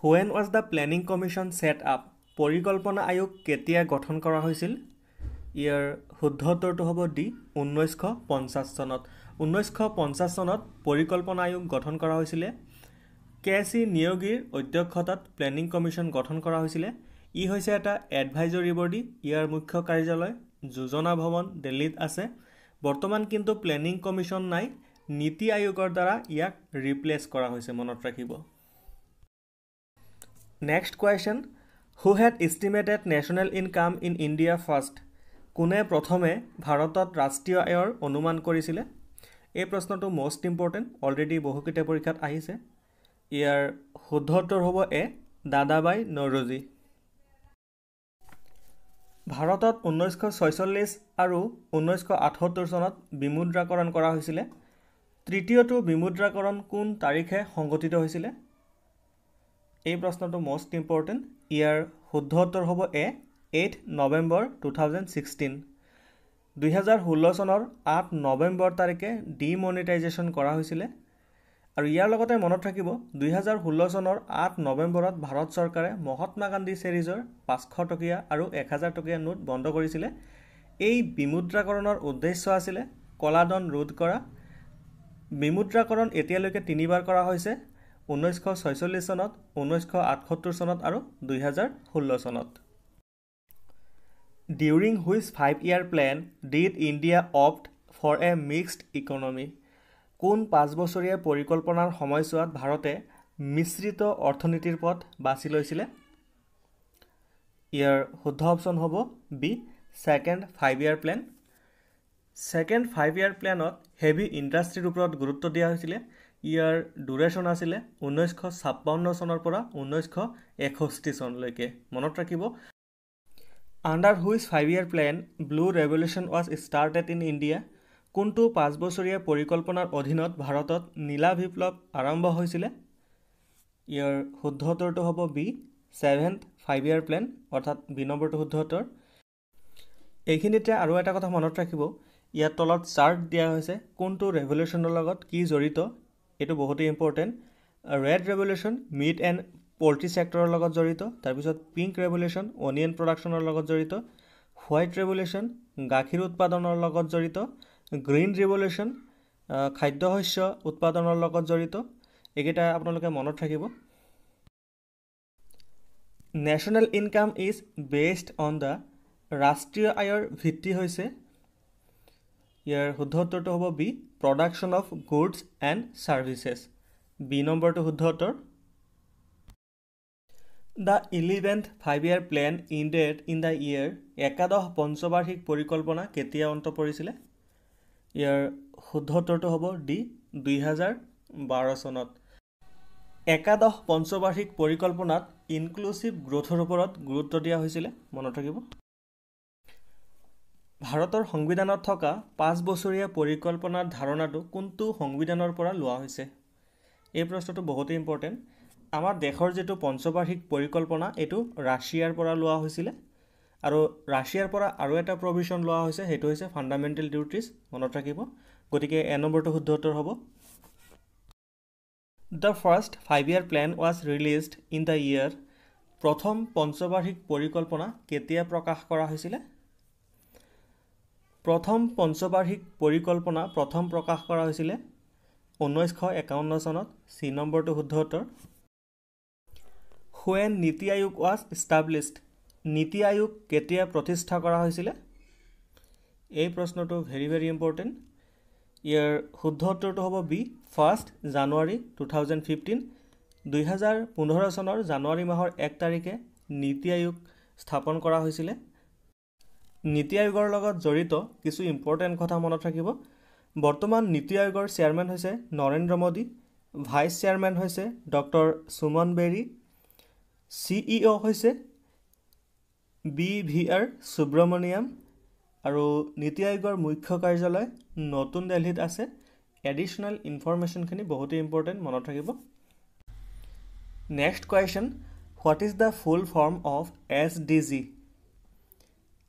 When was the planning commission set up পৰিকল্পনা আয়োগ কেতিয়া গঠন কৰা হৈছিল ইয়াৰ শুদ্ধ উত্তৰটো হ'ব ডি ঊনৈছশ পঞ্চাছ চনত ঊনৈছশ পঞ্চাছ চনত পৰিকল্পনা আয়োগ গঠন কৰা হৈছিলে কে চি নিয়োগীৰ অধ্যক্ষতাত প্লেনিং কমিশ্যন গঠন কৰা হৈছিলে ই হৈছে এটা এডভাইজৰী বডি ইয়াৰ মুখ্য কাৰ্যালয় যোজনা ভৱন দিল্লীত আছে বৰ্তমান কিন্তু প্লেনিং কমিশ্যন নাই নীতি আয়োগৰ দ্বাৰা ইয়াক ৰিপ্লেচ কৰা হৈছে মনত ৰাখিব next question who had estimated national income in India first কোনে প্ৰথমে ভাৰতত ৰাষ্ট্ৰীয় আয়ৰ অনুমান কৰিছিলে এই প্ৰশ্নটো মষ্ট ইম্পৰ্টেণ্ট অলৰেডি বহুকেইটা পৰীক্ষাত আহিছে ইয়াৰ শুদ্ধ হ'ব এ দাদাবাই নৰজি ভাৰতত ঊনৈছশ ছয়চল্লিছ আৰু ঊনৈছশ আঠসত্তৰ চনত বিমুদ্ৰাকৰণ কৰা হৈছিলে তৃতীয়টো বিমুদ্ৰাকৰণ কোন তাৰিখে সংঘটিত হৈছিলে এই প্ৰশ্নটো মষ্ট ইম্পৰ্টেণ্ট ইয়াৰ শুদ্ধ উত্তৰ হ'ব A eighth November two thousand sixteen দুহেজাৰ ষোল্ল চনৰ আঠ নৱেম্বৰ তাৰিখে ডিমনিটাইজেশ্যন কৰা হৈছিলে আৰু ইয়াৰ লগতে মনত ৰাখিব দুহেজাৰ ষোল্ল চনৰ আঠ নৱেম্বৰত ভাৰত চৰকাৰে মহাত্মা গান্ধী চেৰিজৰ পাঁচশ টকীয়া আৰু এক হাজাৰ টকীয়া নোট বন্ধ কৰিছিলে এই বিমুদ্ৰাকৰণৰ উদ্দেশ্য আছিলে কলাধন ৰোধ কৰা বিমুদ্ৰাকৰণ এতিয়ালৈকে তিনিবাৰ কৰা হৈছে ঊনৈছশ ছয়চল্লিছ চনত ঊনৈছশ আঠসত্তৰ চনত আৰু দুহেজাৰ ষোল্ল চনত during which five year plan did India opt for a mixed economy কোন পাঁচ বছৰীয়া পৰিকল্পনাৰ সময়ছোৱাত ভাৰতে মিশ্ৰিত অৰ্থনীতিৰ পথ বাছি লৈছিলে ইয়াৰ শুদ্ধ অপশ্যন হ'ব B second five year plan second five year প্লেনত হেভি ইণ্ডাষ্ট্ৰীৰ ওপৰত গুৰুত্ব দিয়া হৈছিলে ইয়াৰ ডুৰেশ্যন আছিলে ঊনৈছশ ছাপন্ন চনৰ পৰা ঊনৈছশ এষষ্ঠি চনলৈকে মনত ৰাখিব under which five year plan blue revolution was started in India কোনটো পাঁচ বছৰীয়া পৰিকল্পনাৰ অধীনত ভাৰতত নীলা বিপ্লৱ আৰম্ভ হৈছিলে ইয়াৰ শুদ্ধ হ'ব B seventh five year plan অৰ্থাৎ বিনম্বৰটো শুদ্ধ উত্তৰ এইখিনিতে আৰু এটা কথা মনত ৰাখিব ইয়াৰ তলত চাৰ্ট দিয়া হৈছে কোনটো ৰেভলিউশ্যনৰ লগত কি জড়িত এইটো বহুতেই important red revolution meat and poultry চেক্টৰৰ লগত জড়িত তাৰপিছত পিংক ৰেভলিউশ্যন অনিয়ন প্ৰডাকশ্যনৰ লগত জড়িত হোৱাইট ৰেভলিউশ্যন গাখীৰ উৎপাদনৰ লগত জড়িত গ্ৰীণ ৰেভলিউচন খাদ্য শস্য উৎপাদনৰ লগত জড়িত এইকেইটা আপোনালোকে মনত ৰাখিব national income is based on the ৰাষ্ট্ৰীয় আয়ৰ ভিত্তি হৈছে ইয়াৰ শুদ্ধ উত্তৰটো হ'ব B production of goods and services B নম্বৰটো শুদ্ধ উত্তৰ the eleventh five year plan ended in the year একাদশ পঞ্চবাৰ্ষিক পৰিকল্পনা কেতিয়া অন্ত পৰিছিলে ইয়াৰ শুদ্ধ উত্তৰটো হ'ব ডি দুহেজাৰ বাৰ চনত একাদশ পঞ্চবাৰ্ষিক পৰিকল্পনাত ইনক্লুচিভ গ্ৰ'থৰ ওপৰত গুৰুত্ব দিয়া হৈছিলে মনত ৰাখিব ভাৰতৰ সংবিধানত থকা পাঁচ বছৰীয়া পৰিকল্পনাৰ ধাৰণাটো কোনটো সংবিধানৰ পৰা লোৱা হৈছে এই প্ৰশ্নটো বহুতেই ইম্পৰ্টেণ্ট আমাৰ দেশৰ যিটো পঞ্চবাৰ্ষিক পৰিকল্পনা এইটো ৰাছিয়াৰ পৰা লোৱা হৈছিলে আৰু ৰাছিয়াৰ পৰা আৰু এটা প্ৰভিশ্যন লোৱা হৈছে সেইটো হৈছে ফাণ্ডামেণ্টেল ডিউটিজ মনত ৰাখিব গতিকে এ নম্বৰটো শুদ্ধ উত্তৰ হ'ব the first five year plan was released in the year প্ৰথম পঞ্চবাৰ্ষিক পৰিকল্পনা কেতিয়া প্ৰকাশ কৰা হৈছিলে প্ৰথম পঞ্চবাৰ্ষিক পৰিকল্পনা প্ৰথম প্ৰকাশ কৰা হৈছিলে ঊনৈছশ একাৱন্ন চনত চি নম্বৰটো শুদ্ধ উত্তৰ হুৱেন নীতি আয়োগ ৱাজ ইষ্টাব্লিছড নীতি আয়োগ কেতিয়া প্ৰতিষ্ঠা কৰা হৈছিলে এই প্ৰশ্নটো ভেৰি ভেৰি ইম্পৰ্টেণ্ট ইয়াৰ শুদ্ধ উত্তৰটো হ'ব B first January two thousand fifteen দুহেজাৰ পোন্ধৰ চনৰ জানুৱাৰী মাহৰ এক তাৰিখে নীতি আয়োগ স্থাপন কৰা হৈছিলে নীতি আয়োগৰ লগত জড়িত কিছু ইম্পৰ্টেণ্ট কথা মনত ৰাখিব বৰ্তমান নীতি আয়োগৰ চেয়াৰমেন হৈছে নৰেন্দ্ৰ মোদী ভাইচ চেয়াৰমেন হৈছে doctor Suman Bery C E O' হৈছে বি ভি আৰ সুব্ৰমণিয়াম আৰু নীতি আয়োগৰ মুখ্য কাৰ্যালয় নতুন দিল্লীত আছে এডিশ্যনেল ইনফৰ্মেশ্যনখিনি বহুতেই ইম্পৰ্টেণ্ট মনত ৰাখিব next question what is the full form of S D G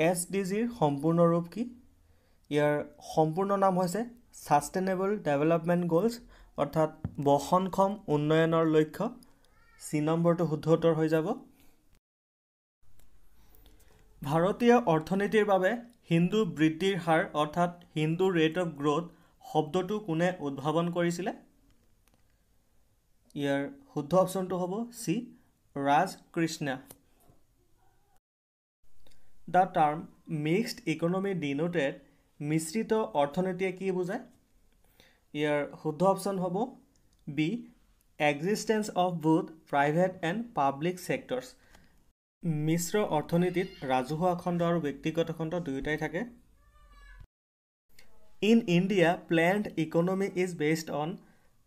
S D জিৰ সম্পূৰ্ণ ৰূপ কি ইয়াৰ সম্পূৰ্ণ নাম হৈছে ছাষ্টেইনেবল ডেভেলপমেণ্ট গ'লছ অৰ্থাৎ বহনক্ষম উন্নয়নৰ লক্ষ্য চি নম্বৰটো শুদ্ধ উত্তৰ হৈ যাব ভাৰতীয় অৰ্থনীতিৰ বাবে হিন্দু বৃদ্ধিৰ হাৰ অৰ্থাৎ হিন্দু ৰেট অফ গ্ৰ'থ শব্দটো কোনে উদ্ভাৱন কৰিছিলে ইয়াৰ শুদ্ধ অপশ্যনটো হ'ব C Rajkrishna the term mixed economy denoted মিশ্ৰিত অৰ্থনীতিয়ে কি বুজায় ইয়াৰ শুদ্ধ অপশ্যন হ'ব B existence of both private and public sectors মিশ্ৰ অৰ্থনীতিত ৰাজহুৱা খণ্ড আৰু ব্যক্তিগত খণ্ড দুয়োটাই থাকে in India planned economy is based on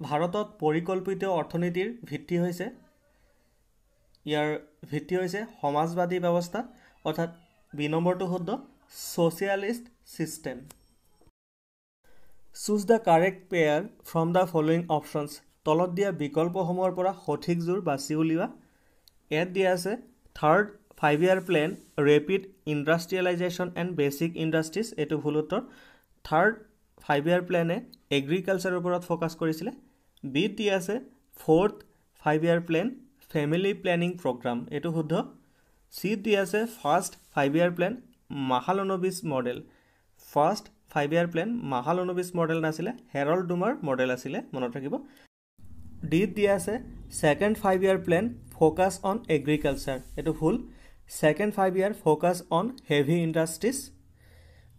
ভাৰতত পৰিকল্পিত অৰ্থনীতিৰ ভিত্তি হৈছে ইয়াৰ ভিত্তি হৈছে সমাজবাদী ব্যৱস্থা অৰ্থাৎ বি নম্বৰটো শুদ্ধ socialist system choose the correct pair from the following options তলত দিয়া বিকল্পসমূহৰ পৰা সঠিক জোৰ বাছি উলিওৱা ইয়াত দিয়া আছে third five year plan rapid industrialisation and basic industries এইটো ভুল উত্তৰ থাৰ্ড ফাইভ ইয়াৰ প্লেনে এগ্ৰিকালচাৰৰ ওপৰত ফ'কাছ কৰিছিলে বি দি আছে fourth five year plan family planning programme এইটো শুদ্ধ চিত দি আছে first five year plan Mahalanobis model first five year plan Mahalanobis model নাছিলে হেৰল ডুমাৰ মডেল আছিলে মনত ৰাখিব ডিত দিয়া আছে second five year plan focus on agriculture এইটো ভুল second five year focus on heavy industries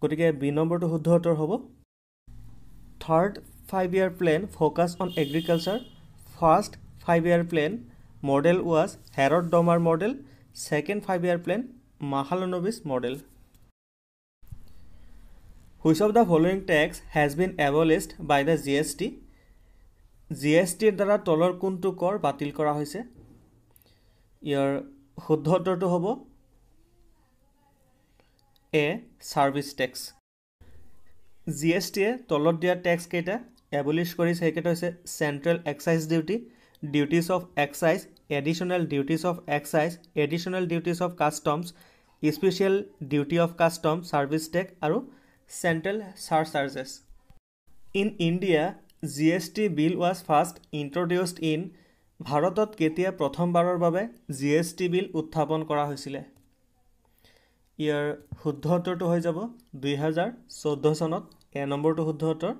গতিকে বি নম্বৰটো শুদ্ধ উত্তৰ হ'ব third five year plan focus on agriculture first five year plan model was Harrod Domar model second five year plan Mahalanobis model which of the following taxes has been abolished by the G S T G S টিৰ দ্বাৰা তলৰ কোনটো কৰ বাতিল কৰা হৈছে ইয়াৰ শুদ্ধ উত্তৰটো হ'ব A service tax G S টিয়ে তলত দিয়া টেক্সকেইটা এবলিছ কৰি সেইকেইটা হৈছে central excise duty duties of excise additional duties of excise additional duties of customs special duty of custom service tax আৰু central sur surcharges in India G S T bill was first introduced ইন ভাৰতত কেতিয়া প্ৰথমবাৰৰ বাবে G S T বিল উত্থাপন কৰা হৈছিলে ইয়াৰ শুদ্ধ উত্তৰটো হৈ যাব দুহেজাৰ চৈধ্য চনত এ নম্বৰটো শুদ্ধ উত্তৰ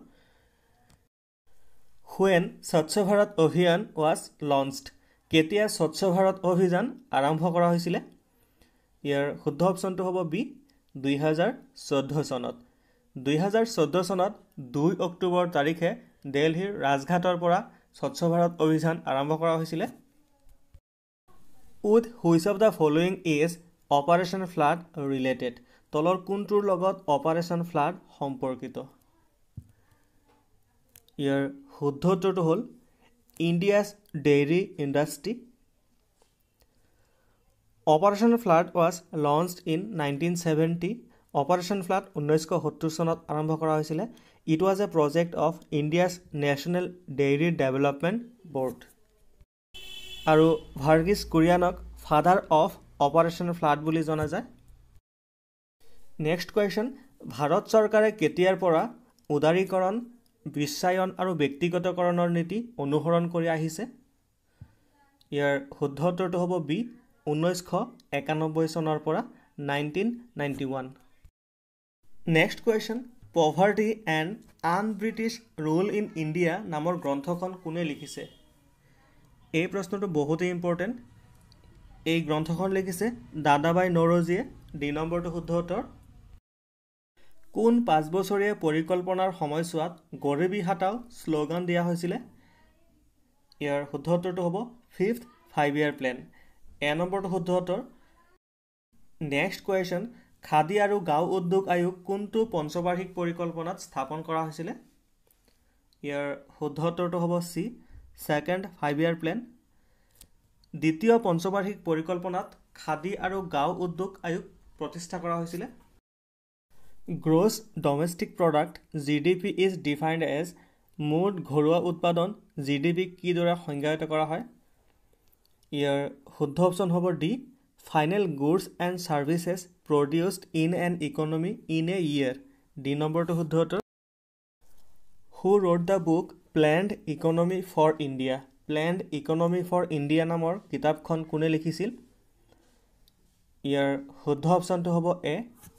হুৱেন স্বচ্ছ ভাৰত অভিযান ৱাজ লঞ্চড কেতিয়া স্বচ্ছ ভাৰত অভিযান আৰম্ভ কৰা হৈছিলে ইয়াৰ শুদ্ধ অপশ্যনটো হ'ব বি দুই হাজাৰ চৈধ্য চনত দুই হাজাৰ চৈধ্য চনত দুই অক্টোবৰ তাৰিখে দেলহিৰ ৰাজঘাটৰ পৰা স্বচ্ছ ভাৰত অভিযান আৰম্ভ কৰা হৈছিলে with which of the following is operation flood related তলৰ কোনটোৰ লগত অপাৰেশ্যন ফ্লাড সম্পৰ্কিত ইয়াৰ শুদ্ধ উত্তৰটো হ'ল India's dairy industry. Operation Flood was launched in 1970. Operation Flood, ঊনৈছশ সত্তৰ চনত আৰম্ভ কৰা হৈছিলে it was a project of India's national dairy development board আৰু ভাৰ্গিছ কুৰিয়ানক ফাদাৰ অফ অপাৰেশ্যন ফ্লাড বুলি জনা যায় নেক্সট কুৱেশ্যন ভাৰত চৰকাৰে কেতিয়াৰ পৰা উদাৰীকৰণ বিশ্বায়ন আৰু ব্যক্তিগতকৰণৰ নীতি অনুসৰণ কৰি আহিছে ইয়াৰ শুদ্ধ উত্তৰটো হ'ব বি ঊনৈছশ একানব্বৈ চনৰ পৰা nineteen ninety one next question poverty and un British rule in India নামৰ গ্ৰন্থখন কোনে লিখিছে এই প্ৰশ্নটো বহুতেই ইম্পৰ্টেণ্ট এই গ্ৰন্থখন লিখিছে দাদাবাই নৰজীয়ে দুই নম্বৰটো শুদ্ধ উত্তৰ কোন পাঁচ বছৰীয়া পৰিকল্পনাৰ সময়ছোৱাত গৰিবী হাতাও শ্লোগান দিয়া হৈছিলে ইয়াৰ শুদ্ধ উত্তৰটো হ'ব fifth five year plan A নম্বৰটো শুদ্ধ উত্তৰ নেক্সট কুৱেশ্যন খাদী আৰু গাঁও উদ্যোগ আয়োগ কোনটো পঞ্চবাৰ্ষিক পৰিকল্পনাত স্থাপন কৰা হৈছিলে ইয়াৰ শুদ্ধ উত্তৰটো হ'ব C second five year plan দ্বিতীয় পঞ্চবাৰ্ষিক পৰিকল্পনাত খাদী আৰু গাঁও উদ্যোগ আয়োগ প্ৰতিষ্ঠা কৰা হৈছিলে gross domestic product G D P is defined as মুঠ ঘৰুৱা উৎপাদন জি ডি পি কিদৰে সংজ্ঞায়িত কৰা হয় ইয়াৰ শুদ্ধ অপশ্যন হ'ব D final goods and services produced in an economy in a year D নম্বৰটো শুদ্ধ who wrote the book planned economy for India planned economy for India নামৰ কিতাপখন কোনে লিখিছিল ইয়াৰ শুদ্ধ অপশ্যনটো হ'ব এ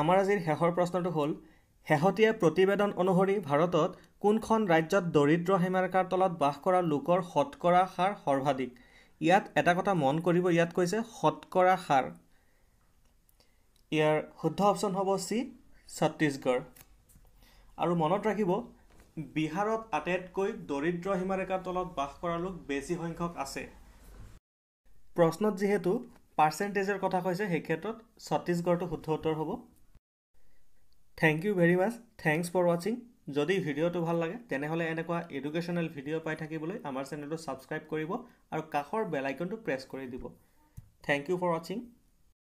আমাৰ আজিৰ শেষৰ প্ৰশ্নটো হ'ল শেহতীয়া প্ৰতিবেদন অনুসৰি ভাৰতত কোনখন ৰাজ্যত দৰিদ্ৰ সীমাৰেখাৰ তলত বাস কৰা লোকৰ শতকৰা সাৰ সৰ্বাধিক ইয়াত এটা কথা মন কৰিব ইয়াত কৈছে শতকৰা সাৰ ইয়াৰ শুদ্ধ অপশ্যন হ'ব চি ছত্তীশগড় আৰু মনত ৰাখিব বিহাৰত আটাইতকৈ দৰিদ্ৰ সীমাৰেখাৰ তলত বাস কৰা লোক বেছি সংখ্যক আছে প্ৰশ্নত যিহেতু পাৰ্চেণ্টেজৰ কথা কৈছে সেই ক্ষেত্ৰত ছত্তীশগড়টো শুদ্ধ উত্তৰ হ'ব thank you very much thanks for ৱাচিং যদি ভিডিঅ'টো ভাল লাগে তেনেহ'লে এনেকুৱা এডুকেশ্যনেল ভিডিঅ' পাই থাকিবলৈ আমাৰ চেনেলটো ছাবস্ক্ৰাইব কৰিব আৰু কাষৰ বেলাইকনটো প্ৰেছ কৰি দিব থেংক ইউ ফৰ ৱাচিং